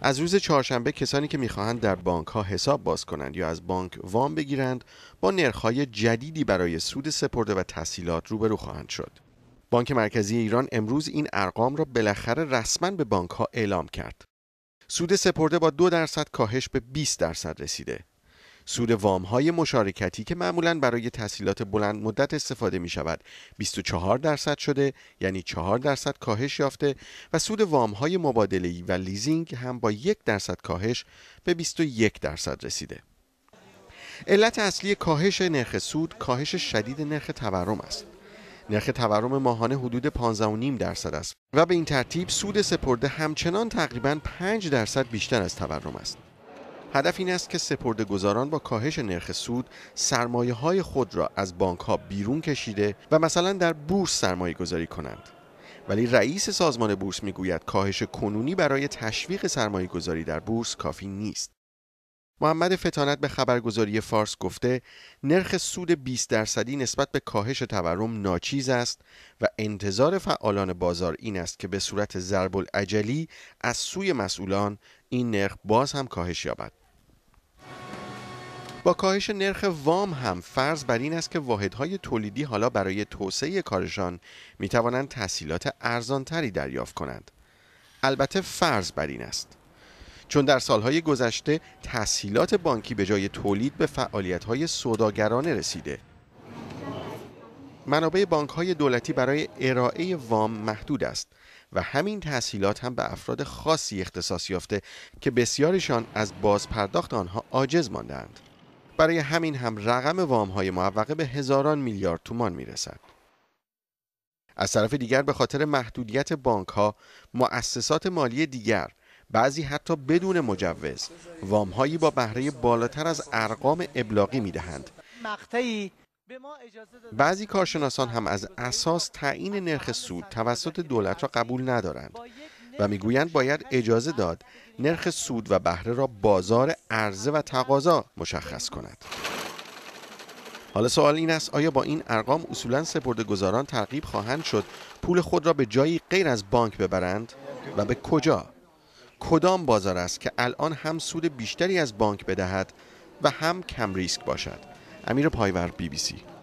از روز چهارشنبه کسانی که میخواهند در بانک ها حساب باز کنند یا از بانک وام بگیرند با نرخ های جدیدی برای سود سپرده و تسهیلات روبرو خواهند شد. بانک مرکزی ایران امروز این ارقام را بالاخره رسما به بانک ها اعلام کرد. سود سپرده با دو درصد کاهش به 20 درصد رسیده. سود وام های مشارکتی که معمولا برای تحصیلات بلند مدت استفاده می شود 24 درصد شده یعنی 4 درصد کاهش یافته و سود وام های مبادله و لیزینگ هم با 1 درصد کاهش به 21 درصد رسیده علت اصلی کاهش نرخ سود کاهش شدید نرخ تورم است نرخ تورم ماهانه حدود 15.5 درصد است و به این ترتیب سود سپرده همچنان تقریبا 5 درصد بیشتر از تورم است هدف این است که سپرده گذاران با کاهش نرخ سود سرمایه های خود را از بانک ها بیرون کشیده و مثلا در بورس سرمایه گذاری کنند. ولی رئیس سازمان بورس میگوید کاهش کنونی برای تشویق سرمایه گذاری در بورس کافی نیست. محمد فتانت به خبرگزاری فارس گفته نرخ سود 20 درصدی نسبت به کاهش تورم ناچیز است و انتظار فعالان بازار این است که به صورت ضرب العجلی از سوی مسئولان این نرخ باز هم کاهش یابد. با کاهش نرخ وام هم فرض بر این است که واحدهای تولیدی حالا برای توسعه کارشان می توانند تحصیلات ارزانتری دریافت کنند. البته فرض بر این است. چون در سالهای گذشته تحصیلات بانکی به جای تولید به فعالیتهای سوداگرانه رسیده. منابع بانک دولتی برای ارائه وام محدود است و همین تحصیلات هم به افراد خاصی اختصاص یافته که بسیارشان از بازپرداخت آنها عاجز ماندند. برای همین هم رقم وام های معوقه به هزاران میلیارد تومان رسد. از طرف دیگر به خاطر محدودیت بانک ها مؤسسات مالی دیگر بعضی حتی بدون مجوز وام هایی با بهره بالاتر از ارقام ابلاغی می دهند. بعضی کارشناسان هم از اساس تعیین نرخ سود توسط دولت را قبول ندارند و میگویند باید اجازه داد نرخ سود و بهره را بازار عرضه و تقاضا مشخص کند حالا سوال این است آیا با این ارقام اصولا سپرده گذاران ترغیب خواهند شد پول خود را به جایی غیر از بانک ببرند و به کجا کدام بازار است که الان هم سود بیشتری از بانک بدهد و هم کم ریسک باشد امیر پایور بی بی سی